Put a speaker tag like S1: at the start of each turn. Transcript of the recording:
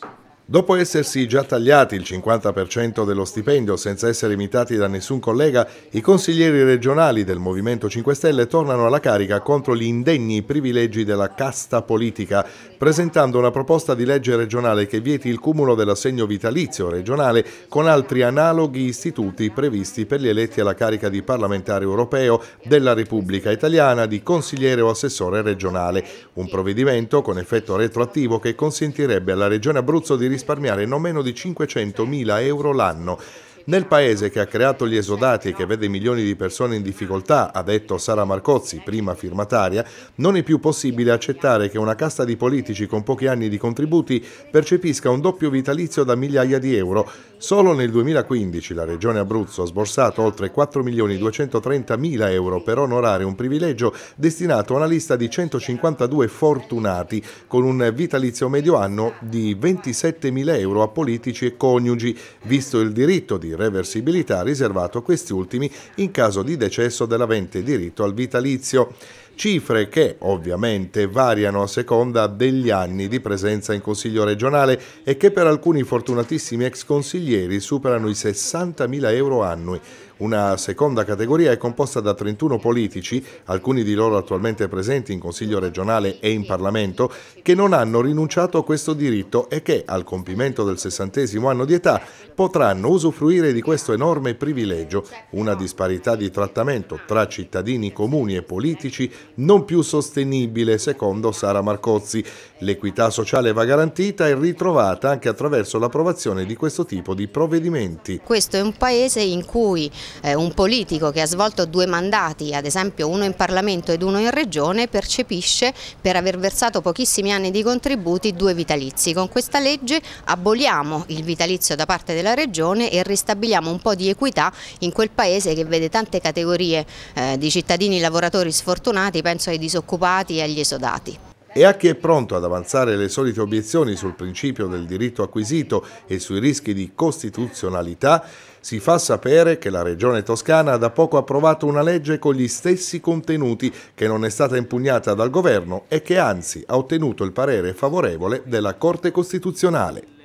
S1: discussion Dopo essersi già tagliati il 50% dello stipendio senza essere imitati da nessun collega, i consiglieri regionali del Movimento 5 Stelle tornano alla carica contro gli indegni privilegi della casta politica, presentando una proposta di legge regionale che vieti il cumulo dell'assegno vitalizio regionale con altri analoghi istituti previsti per gli eletti alla carica di parlamentare europeo della Repubblica Italiana, di consigliere o assessore regionale. Un provvedimento con effetto retroattivo che consentirebbe alla Regione Abruzzo di risparmiare non meno di 500.000 euro l'anno. Nel paese che ha creato gli esodati e che vede milioni di persone in difficoltà, ha detto Sara Marcozzi, prima firmataria, non è più possibile accettare che una casta di politici con pochi anni di contributi percepisca un doppio vitalizio da migliaia di euro. Solo nel 2015 la Regione Abruzzo ha sborsato oltre 4.230.000 euro per onorare un privilegio destinato a una lista di 152 fortunati, con un vitalizio medio anno di 27.000 euro a politici e coniugi, visto il diritto di reversibilità riservato a questi ultimi in caso di decesso dell'avente diritto al vitalizio cifre che ovviamente variano a seconda degli anni di presenza in Consiglio regionale e che per alcuni fortunatissimi ex consiglieri superano i 60.000 euro annui. Una seconda categoria è composta da 31 politici, alcuni di loro attualmente presenti in Consiglio regionale e in Parlamento, che non hanno rinunciato a questo diritto e che, al compimento del sessantesimo anno di età, potranno usufruire di questo enorme privilegio, una disparità di trattamento tra cittadini comuni e politici non più sostenibile, secondo Sara Marcozzi. L'equità sociale va garantita e ritrovata anche attraverso l'approvazione di questo tipo di provvedimenti.
S2: Questo è un paese in cui eh, un politico che ha svolto due mandati, ad esempio uno in Parlamento ed uno in Regione, percepisce per aver versato pochissimi anni di contributi due vitalizi. Con questa legge aboliamo il vitalizio da parte della Regione e ristabiliamo un po' di equità in quel paese che vede tante categorie eh, di cittadini lavoratori sfortunati, penso ai disoccupati e agli esodati.
S1: E a chi è pronto ad avanzare le solite obiezioni sul principio del diritto acquisito e sui rischi di costituzionalità, si fa sapere che la Regione Toscana ha da poco approvato una legge con gli stessi contenuti che non è stata impugnata dal governo e che anzi ha ottenuto il parere favorevole della Corte Costituzionale.